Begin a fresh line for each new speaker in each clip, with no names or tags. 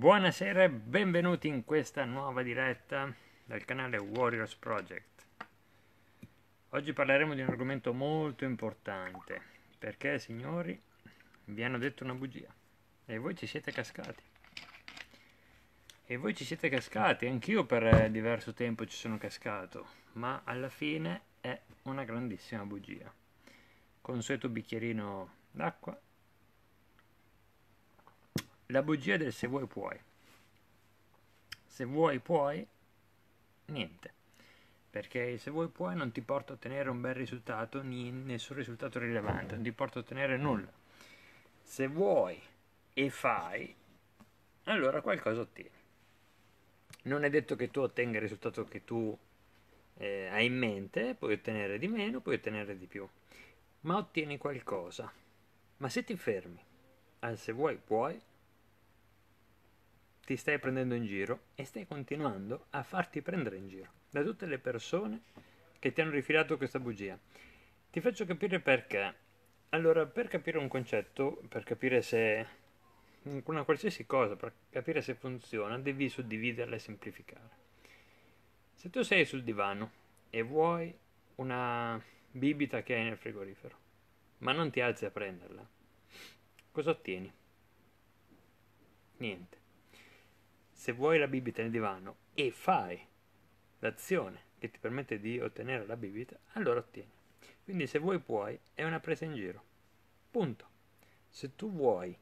Buonasera e benvenuti in questa nuova diretta dal canale Warriors Project. Oggi parleremo di un argomento molto importante, perché signori vi hanno detto una bugia e voi ci siete cascati. E voi ci siete cascati, anch'io per eh, diverso tempo ci sono cascato, ma alla fine è una grandissima bugia. Consueto bicchierino d'acqua la bugia del se vuoi puoi. Se vuoi puoi, niente. Perché se vuoi puoi non ti porta a ottenere un bel risultato, nessun risultato rilevante, non ti porta a ottenere nulla. Se vuoi e fai, allora qualcosa ottieni. Non è detto che tu ottenga il risultato che tu eh, hai in mente, puoi ottenere di meno, puoi ottenere di più, ma ottieni qualcosa. Ma se ti fermi al se vuoi puoi, ti stai prendendo in giro e stai continuando a farti prendere in giro da tutte le persone che ti hanno rifilato questa bugia. Ti faccio capire perché. Allora, per capire un concetto, per capire se una qualsiasi cosa, per capire se funziona, devi suddividerla e semplificare. Se tu sei sul divano e vuoi una bibita che hai nel frigorifero, ma non ti alzi a prenderla, cosa ottieni? Niente se vuoi la bibita nel divano e fai l'azione che ti permette di ottenere la bibita, allora ottieni. Quindi se vuoi puoi è una presa in giro. Punto. Se tu vuoi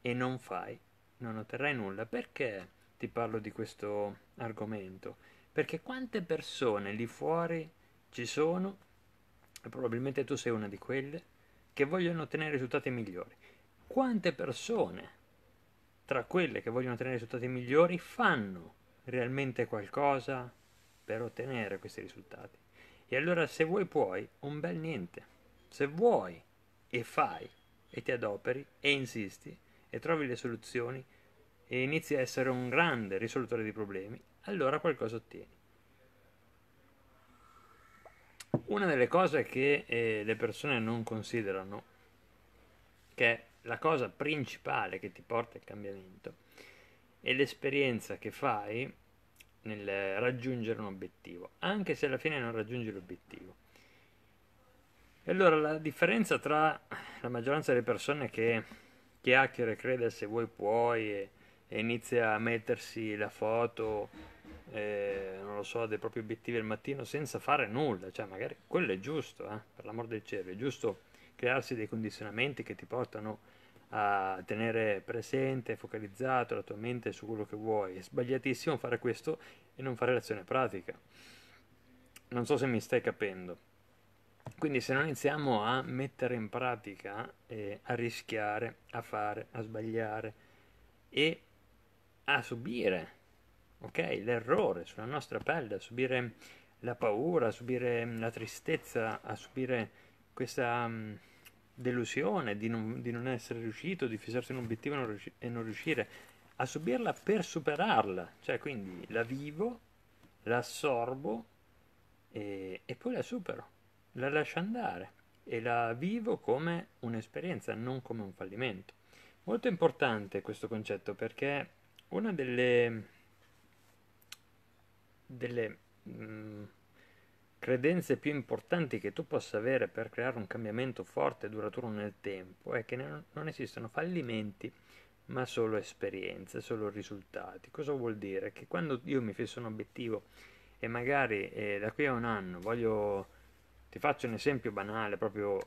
e non fai, non otterrai nulla. Perché ti parlo di questo argomento? Perché quante persone lì fuori ci sono, e probabilmente tu sei una di quelle, che vogliono ottenere risultati migliori. Quante persone tra quelle che vogliono ottenere risultati migliori fanno realmente qualcosa per ottenere questi risultati. E allora se vuoi puoi, un bel niente. Se vuoi e fai e ti adoperi e insisti e trovi le soluzioni e inizi a essere un grande risolutore di problemi, allora qualcosa ottieni. Una delle cose che eh, le persone non considerano, che la cosa principale che ti porta al cambiamento è l'esperienza che fai nel raggiungere un obiettivo, anche se alla fine non raggiungi l'obiettivo. E allora la differenza tra la maggioranza delle persone che chiacchiera e crede se vuoi puoi e, e inizia a mettersi la foto, eh, non lo so, dei propri obiettivi al mattino senza fare nulla, cioè magari quello è giusto, eh, per l'amor del cielo, è giusto crearsi dei condizionamenti che ti portano a tenere presente, focalizzato la tua mente su quello che vuoi. È sbagliatissimo fare questo e non fare l'azione pratica. Non so se mi stai capendo. Quindi se non iniziamo a mettere in pratica, eh, a rischiare, a fare, a sbagliare e a subire, ok? L'errore sulla nostra pelle, a subire la paura, a subire la tristezza, a subire questa um, delusione di non, di non, essere riuscito, di fissarsi un obiettivo e non, riuscire a subirla per superarla, cioè quindi la vivo, la assorbo e, e poi la supero, la lascio andare e la vivo come un'esperienza, non come un fallimento. Molto importante questo concetto perché una delle, delle mh, mm, credenze più importanti che tu possa avere per creare un cambiamento forte e duraturo nel tempo è che non esistono fallimenti ma solo esperienze, solo risultati. Cosa vuol dire? Che quando io mi fisso un obiettivo e magari eh, da qui a un anno voglio, ti faccio un esempio banale proprio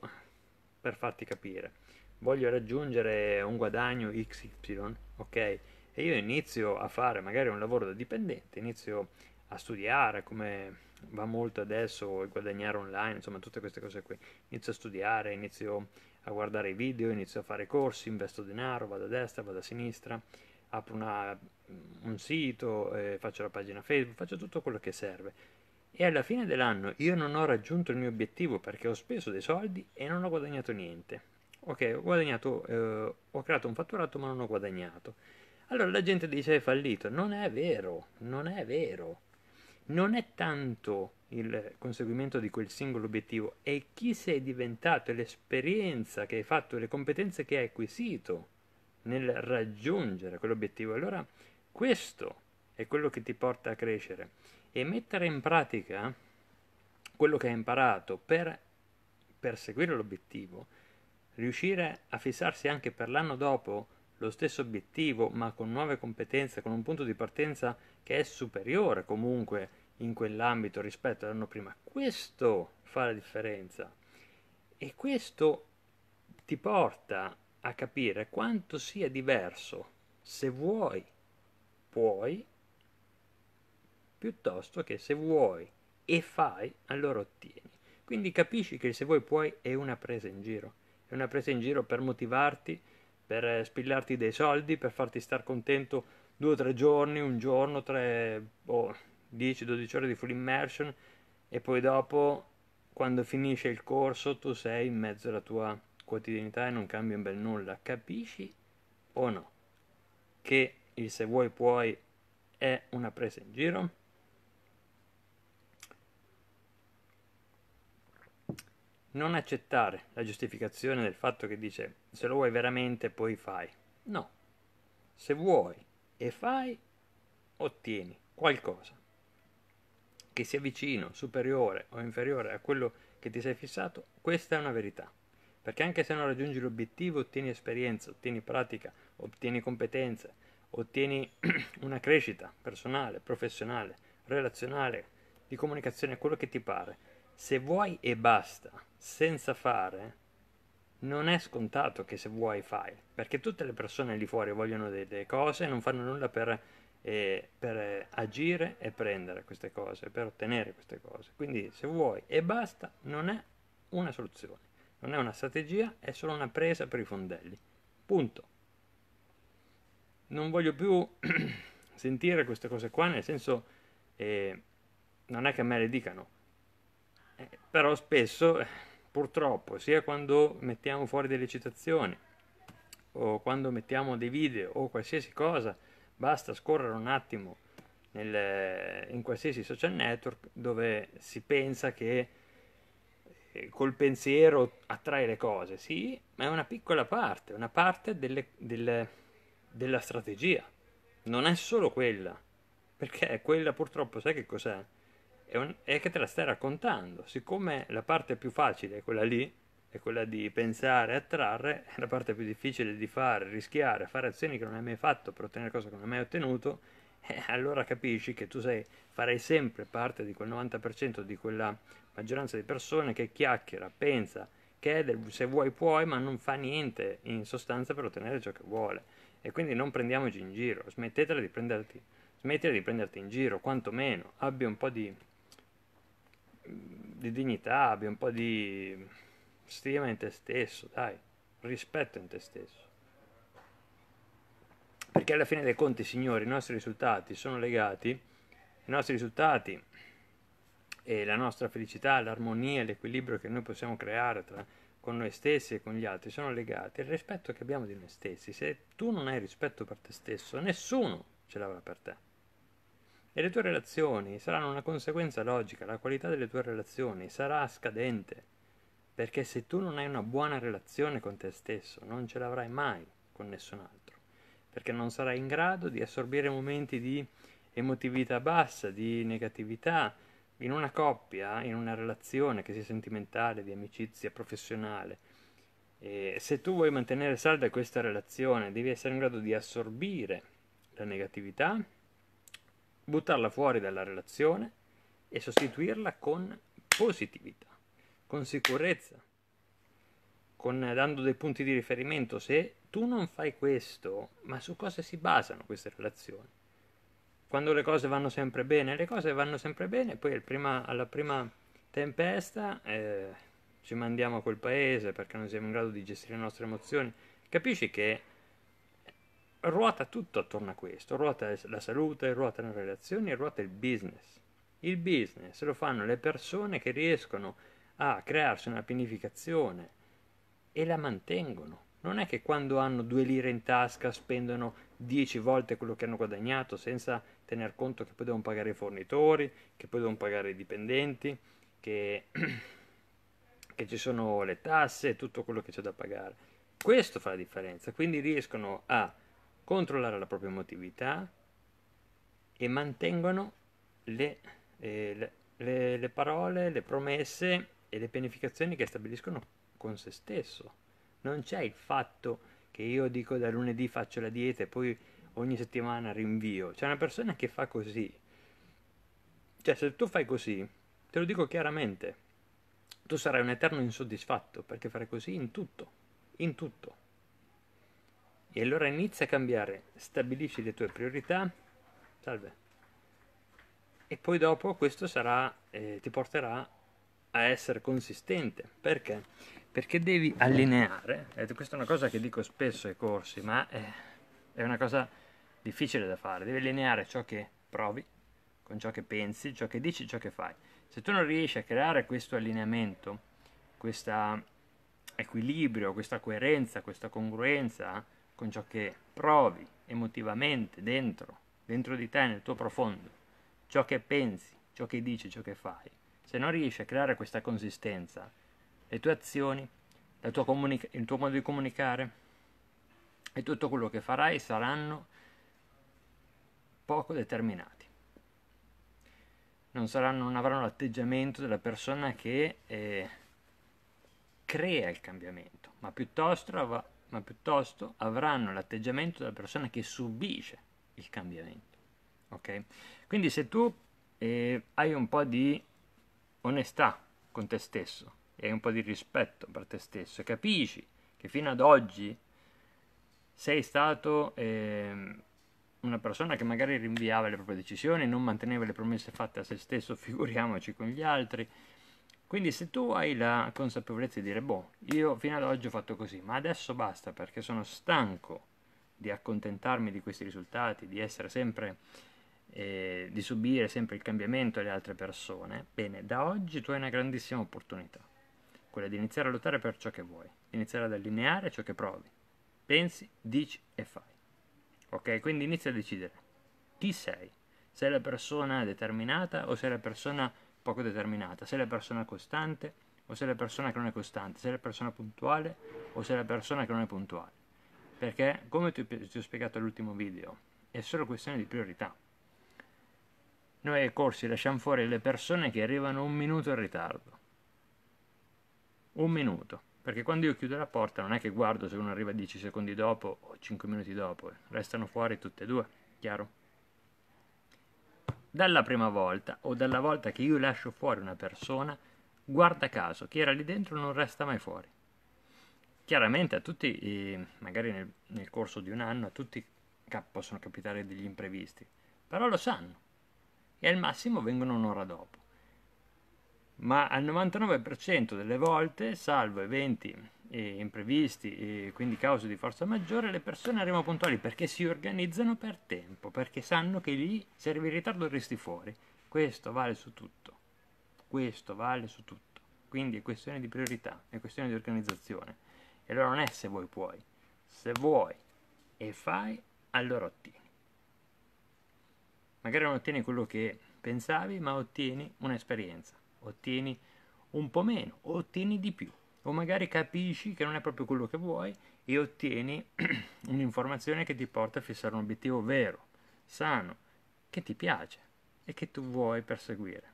per farti capire, voglio raggiungere un guadagno XY, ok? E io inizio a fare magari un lavoro da dipendente, inizio a studiare come va molto adesso il guadagnare online, insomma tutte queste cose qui. Inizio a studiare, inizio a guardare i video, inizio a fare corsi, investo denaro, vado a destra, vado a sinistra, apro una, un sito, eh, faccio la pagina Facebook, faccio tutto quello che serve. E alla fine dell'anno io non ho raggiunto il mio obiettivo perché ho speso dei soldi e non ho guadagnato niente. Ok, ho guadagnato, eh, ho creato un fatturato ma non ho guadagnato. Allora la gente dice è fallito, non è vero, non è vero non è tanto il conseguimento di quel singolo obiettivo, è chi sei diventato, è l'esperienza che hai fatto, le competenze che hai acquisito nel raggiungere quell'obiettivo. Allora questo è quello che ti porta a crescere e mettere in pratica quello che hai imparato per perseguire l'obiettivo, riuscire a fissarsi anche per l'anno dopo lo stesso obiettivo ma con nuove competenze, con un punto di partenza che è superiore comunque in quell'ambito rispetto all'anno prima, questo fa la differenza e questo ti porta a capire quanto sia diverso se vuoi, puoi, piuttosto che se vuoi e fai, allora ottieni. Quindi capisci che se vuoi puoi è una presa in giro, è una presa in giro per motivarti, per eh, spillarti dei soldi, per farti star contento due o tre giorni, un giorno, tre o oh, 10-12 ore di full immersion e poi dopo quando finisce il corso tu sei in mezzo alla tua quotidianità e non cambia un bel nulla, capisci o no? Che il se vuoi puoi è una presa in giro? non accettare la giustificazione del fatto che dice se lo vuoi veramente poi fai. No, se vuoi e fai, ottieni qualcosa che sia vicino, superiore o inferiore a quello che ti sei fissato, questa è una verità. Perché anche se non raggiungi l'obiettivo, ottieni esperienza, ottieni pratica, ottieni competenze, ottieni una crescita personale, professionale, relazionale, di comunicazione, quello che ti pare se vuoi e basta, senza fare, non è scontato che se vuoi fai, perché tutte le persone lì fuori vogliono delle cose e non fanno nulla per, eh, per agire e prendere queste cose, per ottenere queste cose. Quindi se vuoi e basta, non è una soluzione, non è una strategia, è solo una presa per i fondelli. Punto. Non voglio più sentire queste cose qua, nel senso, eh, non è che me le dicano eh, però spesso, eh, purtroppo, sia quando mettiamo fuori delle citazioni o quando mettiamo dei video o qualsiasi cosa, basta scorrere un attimo nel, in qualsiasi social network dove si pensa che eh, col pensiero attrae le cose, sì, ma è una piccola parte, una parte delle, delle, della strategia, non è solo quella, perché quella purtroppo, sai che cos'è? è, un, è che te la stai raccontando. Siccome la parte più facile è quella lì, è quella di pensare, attrarre, è la parte più difficile di fare, rischiare, fare azioni che non hai mai fatto per ottenere cose che non hai mai ottenuto, e eh, allora capisci che tu sei, farai sempre parte di quel 90% di quella maggioranza di persone che chiacchiera, pensa che del, se vuoi puoi, ma non fa niente in sostanza per ottenere ciò che vuole. E quindi non prendiamoci in giro, smettetela di prenderti, smettetela di prenderti in giro, quantomeno abbia un po' di di dignità, abbia un po' di stima in te stesso, dai, rispetto in te stesso. Perché alla fine dei conti, signori, i nostri risultati sono legati, i nostri risultati e la nostra felicità, l'armonia, l'equilibrio che noi possiamo creare tra, con noi stessi e con gli altri sono legati al rispetto che abbiamo di noi stessi. Se tu non hai rispetto per te stesso, nessuno ce l'avrà per te. E le tue relazioni saranno una conseguenza logica, la qualità delle tue relazioni sarà scadente, perché se tu non hai una buona relazione con te stesso, non ce l'avrai mai con nessun altro, perché non sarai in grado di assorbire momenti di emotività bassa, di negatività. In una coppia, in una relazione, che sia sentimentale, di amicizia, professionale, e se tu vuoi mantenere salda questa relazione, devi essere in grado di assorbire la negatività buttarla fuori dalla relazione e sostituirla con positività, con sicurezza, con, eh, dando dei punti di riferimento. Se tu non fai questo, ma su cosa si basano queste relazioni? Quando le cose vanno sempre bene, le cose vanno sempre bene, poi prima, alla prima tempesta eh, ci mandiamo a quel paese perché non siamo in grado di gestire le nostre emozioni. Capisci che ruota tutto attorno a questo, ruota la salute, ruota le relazioni, ruota il business. Il business lo fanno le persone che riescono a crearsi una pianificazione e la mantengono. Non è che quando hanno due lire in tasca spendono dieci volte quello che hanno guadagnato senza tener conto che poi devono pagare i fornitori, che poi devono pagare i dipendenti, che, che ci sono le tasse e tutto quello che c'è da pagare. Questo fa la differenza, quindi riescono a controllare la propria emotività e mantengono le, eh, le, le parole, le promesse e le pianificazioni che stabiliscono con se stesso. Non c'è il fatto che io dico da lunedì faccio la dieta e poi ogni settimana rinvio. C'è una persona che fa così. Cioè, se tu fai così, te lo dico chiaramente, tu sarai un eterno insoddisfatto perché fare così in tutto, in tutto. E allora inizia a cambiare, stabilisci le tue priorità, salve, e poi dopo questo sarà, eh, ti porterà a essere consistente. Perché? Perché devi allineare, eh, questa è una cosa che dico spesso ai corsi, ma è, eh, è una cosa difficile da fare, devi allineare ciò che provi con ciò che pensi, ciò che dici, ciò che fai. Se tu non riesci a creare questo allineamento, questo equilibrio, questa coerenza, questa congruenza, con ciò che provi emotivamente dentro, dentro di te, nel tuo profondo, ciò che pensi, ciò che dici, ciò che fai, se non riesci a creare questa consistenza, le tue azioni, tua comunica- il tuo modo di comunicare e tutto quello che farai saranno poco determinati. Non, saranno, non avranno l'atteggiamento della persona che eh, crea il cambiamento, ma piuttosto ma piuttosto avranno l'atteggiamento della persona che subisce il cambiamento. Okay? Quindi se tu eh, hai un po' di onestà con te stesso e hai un po' di rispetto per te stesso e capisci che fino ad oggi sei stato eh, una persona che magari rinviava le proprie decisioni, non manteneva le promesse fatte a se stesso, figuriamoci con gli altri, quindi se tu hai la consapevolezza di dire, boh, io fino ad oggi ho fatto così, ma adesso basta perché sono stanco di accontentarmi di questi risultati, di essere sempre, eh, di subire sempre il cambiamento delle altre persone, bene, da oggi tu hai una grandissima opportunità, quella di iniziare a lottare per ciò che vuoi, iniziare ad allineare ciò che provi, pensi, dici e fai. Ok, quindi inizia a decidere chi sei, sei la persona determinata o sei la persona poco determinata, se la persona è costante o se la persona che non è costante, se la persona puntuale o se la persona che non è puntuale. Perché, come ti, ti ho spiegato all'ultimo video, è solo questione di priorità. Noi ai corsi lasciamo fuori le persone che arrivano un minuto in ritardo. Un minuto. Perché quando io chiudo la porta non è che guardo se uno arriva 10 secondi dopo o 5 minuti dopo, eh. restano fuori tutte e due, chiaro? dalla prima volta o dalla volta che io lascio fuori una persona, guarda caso, chi era lì dentro non resta mai fuori. Chiaramente a tutti, magari nel, nel corso di un anno, a tutti possono capitare degli imprevisti, però lo sanno e al massimo vengono un'ora dopo ma al 99% delle volte, salvo eventi e eh, imprevisti e eh, quindi cause di forza maggiore, le persone arrivano puntuali perché si organizzano per tempo, perché sanno che lì se arrivi in ritardo resti fuori. Questo vale su tutto. Questo vale su tutto. Quindi è questione di priorità, è questione di organizzazione. E allora non è se vuoi puoi. Se vuoi e fai, allora ottieni. Magari non ottieni quello che pensavi, ma ottieni un'esperienza ottieni un po' meno, ottieni di più, o magari capisci che non è proprio quello che vuoi e ottieni un'informazione che ti porta a fissare un obiettivo vero, sano, che ti piace e che tu vuoi perseguire,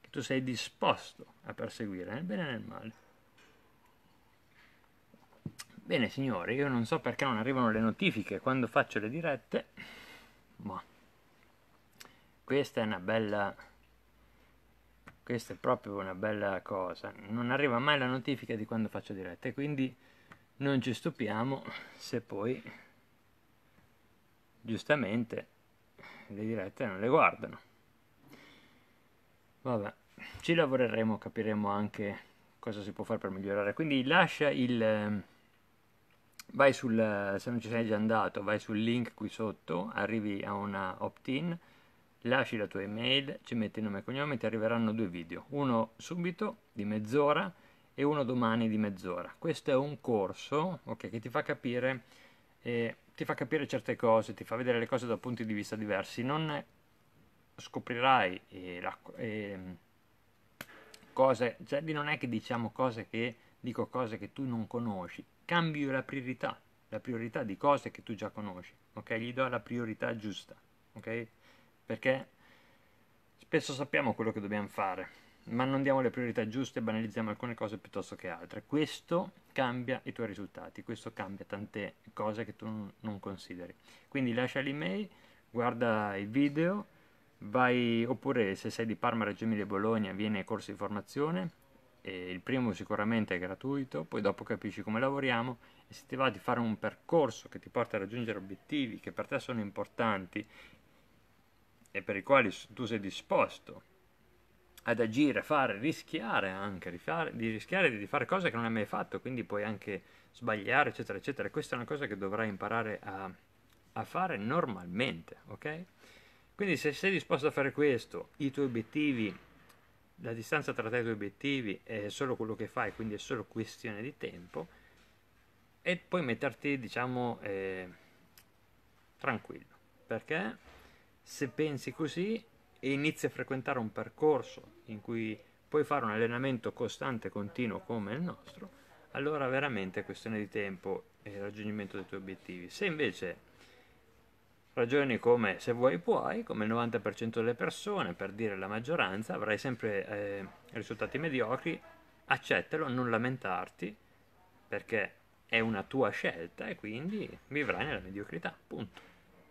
che tu sei disposto a perseguire nel bene e nel male. Bene signori, io non so perché non arrivano le notifiche quando faccio le dirette, ma questa è una bella questa è proprio una bella cosa, non arriva mai la notifica di quando faccio diretta quindi non ci stupiamo se poi giustamente le dirette non le guardano. Vabbè, ci lavoreremo, capiremo anche cosa si può fare per migliorare. Quindi lascia il... vai sul... se non ci sei già andato, vai sul link qui sotto, arrivi a una opt-in lasci la tua email, ci metti nome e cognome, e ti arriveranno due video, uno subito di mezz'ora e uno domani di mezz'ora. Questo è un corso okay, che ti fa capire... Eh, ti fa capire certe cose, ti fa vedere le cose da punti di vista diversi, non scoprirai eh, la, eh, cose, cioè non è che diciamo cose che, dico cose che tu non conosci, cambio la priorità, la priorità di cose che tu già conosci, ok? Gli do la priorità giusta, ok? perché spesso sappiamo quello che dobbiamo fare, ma non diamo le priorità giuste e banalizziamo alcune cose piuttosto che altre. Questo cambia i tuoi risultati, questo cambia tante cose che tu non consideri. Quindi lascia l'email, guarda il video, vai oppure se sei di Parma, Reggio Emilia e Bologna, vieni ai corsi di formazione. il primo sicuramente è gratuito, poi dopo capisci come lavoriamo e se ti va di fare un percorso che ti porta a raggiungere obiettivi che per te sono importanti e per i quali tu sei disposto ad agire, fare, rischiare anche, di, fare, di rischiare di fare cose che non hai mai fatto, quindi puoi anche sbagliare, eccetera, eccetera. Questa è una cosa che dovrai imparare a, a fare normalmente, ok? Quindi se sei disposto a fare questo, i tuoi obiettivi, la distanza tra te e i tuoi obiettivi è solo quello che fai, quindi è solo questione di tempo, e puoi metterti, diciamo, eh, tranquillo, perché se pensi così e inizi a frequentare un percorso in cui puoi fare un allenamento costante e continuo come il nostro, allora veramente è questione di tempo e raggiungimento dei tuoi obiettivi. Se invece ragioni come se vuoi puoi, come il 90% delle persone, per dire la maggioranza, avrai sempre eh, risultati mediocri, accettalo, non lamentarti, perché è una tua scelta e quindi vivrai nella mediocrità, punto.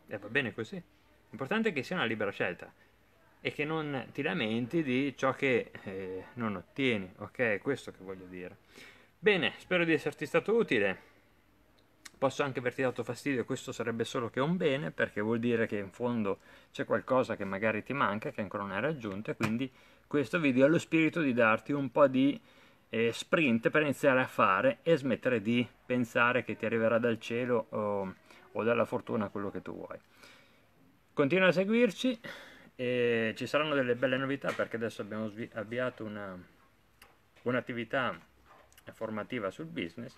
E va bene così. L'importante è che sia una libera scelta e che non ti lamenti di ciò che eh, non ottieni, ok? È questo che voglio dire. Bene, spero di esserti stato utile. Posso anche averti dato fastidio, questo sarebbe solo che un bene, perché vuol dire che in fondo c'è qualcosa che magari ti manca, che ancora non hai raggiunto, e quindi questo video ha lo spirito di darti un po' di eh, sprint per iniziare a fare e smettere di pensare che ti arriverà dal cielo o, o dalla fortuna quello che tu vuoi continua a seguirci e ci saranno delle belle novità perché adesso abbiamo avviato un'attività un formativa sul business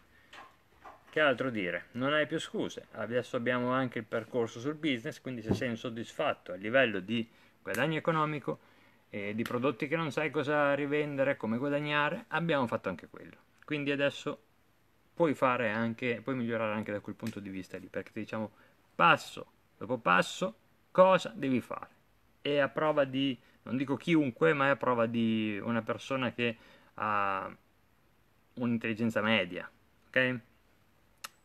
che altro dire, non hai più scuse adesso abbiamo anche il percorso sul business quindi se sei insoddisfatto a livello di guadagno economico e di prodotti che non sai cosa rivendere, come guadagnare abbiamo fatto anche quello quindi adesso puoi fare anche, puoi migliorare anche da quel punto di vista lì perché ti diciamo passo dopo passo cosa devi fare. È a prova di, non dico chiunque, ma è a prova di una persona che ha un'intelligenza media, ok?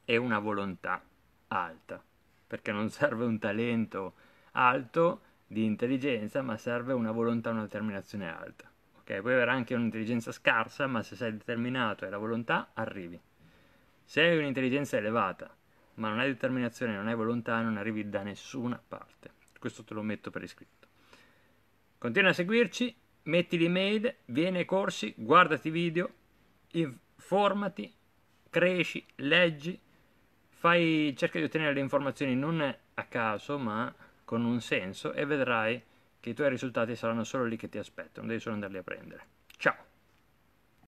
E una volontà alta, perché non serve un talento alto di intelligenza, ma serve una volontà, una determinazione alta. Ok, puoi avere anche un'intelligenza scarsa, ma se sei determinato e la volontà, arrivi. Se hai un'intelligenza elevata, ma non hai determinazione, non hai volontà, non arrivi da nessuna parte questo te lo metto per iscritto. Continua a seguirci, metti l'email, vieni ai corsi, guardati i video, informati, cresci, leggi, fai, cerca di ottenere le informazioni non a caso ma con un senso e vedrai che i tuoi risultati saranno solo lì che ti aspettano, devi solo andarli a prendere. Ciao!